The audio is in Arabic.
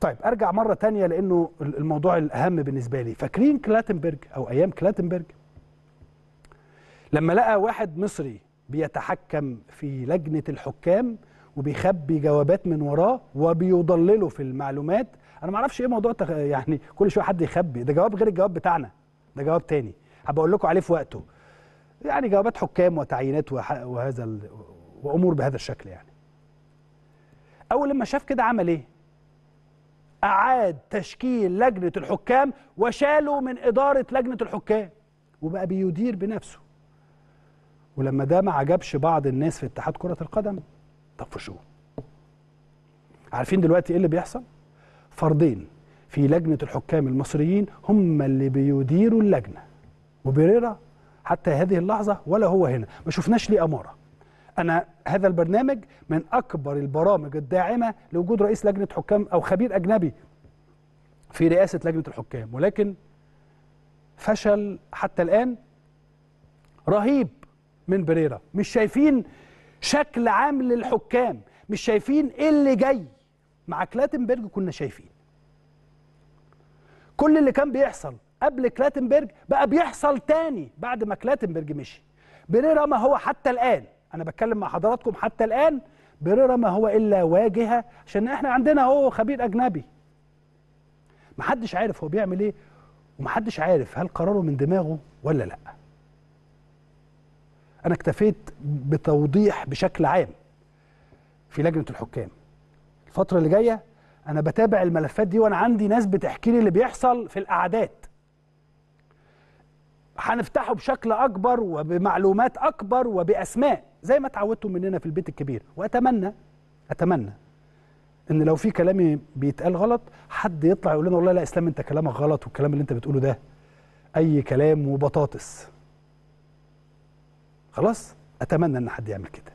طيب ارجع مره تانية لانه الموضوع الاهم بالنسبه لي فاكرين كلاتنبرج او ايام كلاتنبرج لما لقى واحد مصري بيتحكم في لجنه الحكام وبيخبي جوابات من وراه وبيضلله في المعلومات انا ما اعرفش ايه موضوع يعني كل شويه حد يخبي ده جواب غير الجواب بتاعنا ده جواب تاني هبقى اقول لكم عليه في وقته يعني جوابات حكام وتعيينات وهذا وامور بهذا الشكل يعني اول لما شاف كده عمل ايه أعاد تشكيل لجنة الحكام وشالوا من إدارة لجنة الحكام وبقى بيدير بنفسه ولما ده ما عجبش بعض الناس في اتحاد كرة القدم طفشوه عارفين دلوقتي ايه اللي بيحصل فردين في لجنة الحكام المصريين هم اللي بيديروا اللجنة وبيريرا حتى هذه اللحظة ولا هو هنا ما شفناش ليه أمارة انا هذا البرنامج من اكبر البرامج الداعمه لوجود رئيس لجنه حكام او خبير اجنبي في رئاسه لجنه الحكام ولكن فشل حتى الان رهيب من بريرا مش شايفين شكل عام للحكام مش شايفين ايه اللي جاي مع كلاتنبرج كنا شايفين كل اللي كان بيحصل قبل كلاتنبرج بقى بيحصل تاني بعد ما كلاتنبرج مشي بريرا ما هو حتى الآن انا بتكلم مع حضراتكم حتى الان بريرا ما هو الا واجهه عشان احنا عندنا اهو خبير اجنبي محدش عارف هو بيعمل ايه ومحدش عارف هل قراره من دماغه ولا لا انا اكتفيت بتوضيح بشكل عام في لجنه الحكام الفتره اللي جايه انا بتابع الملفات دي وانا عندي ناس بتحكي لي اللي بيحصل في القعدات هنفتحه بشكل اكبر وبمعلومات اكبر وباسماء زي ما اتعودتم مننا في البيت الكبير واتمنى اتمنى ان لو في كلامي بيتقال غلط حد يطلع يقول لنا والله لا اسلام انت كلامك غلط والكلام اللي انت بتقوله ده اي كلام وبطاطس خلاص اتمنى ان حد يعمل كده